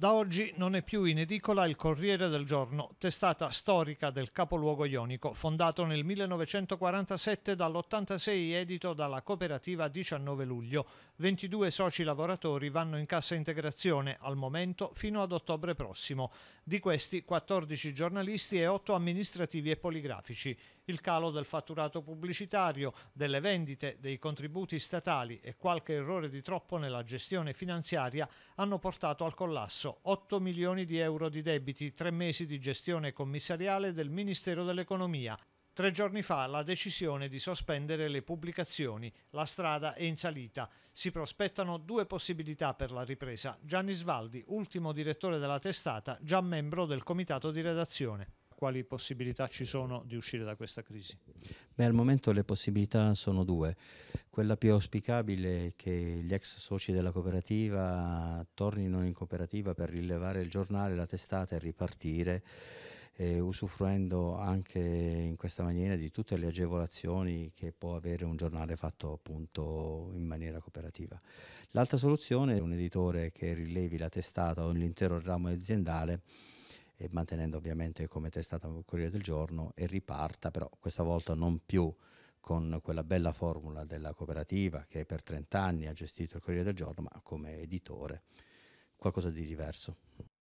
Da oggi non è più in edicola il Corriere del Giorno, testata storica del capoluogo ionico, fondato nel 1947 dall'86 edito dalla cooperativa 19 luglio. 22 soci lavoratori vanno in cassa integrazione al momento fino ad ottobre prossimo. Di questi 14 giornalisti e 8 amministrativi e poligrafici. Il calo del fatturato pubblicitario, delle vendite, dei contributi statali e qualche errore di troppo nella gestione finanziaria hanno portato al collasso percorso 8 milioni di euro di debiti, tre mesi di gestione commissariale del Ministero dell'Economia. Tre giorni fa la decisione di sospendere le pubblicazioni. La strada è in salita. Si prospettano due possibilità per la ripresa. Gianni Svaldi, ultimo direttore della testata, già membro del comitato di redazione quali possibilità ci sono di uscire da questa crisi? Beh, al momento le possibilità sono due. Quella più auspicabile è che gli ex soci della cooperativa tornino in cooperativa per rilevare il giornale, la testata e ripartire. Eh, usufruendo anche in questa maniera di tutte le agevolazioni che può avere un giornale fatto appunto in maniera cooperativa. L'altra soluzione è un editore che rilevi la testata o l'intero ramo aziendale e mantenendo ovviamente come testata il Corriere del Giorno e riparta, però questa volta non più con quella bella formula della cooperativa che per 30 anni ha gestito il Corriere del Giorno, ma come editore, qualcosa di diverso.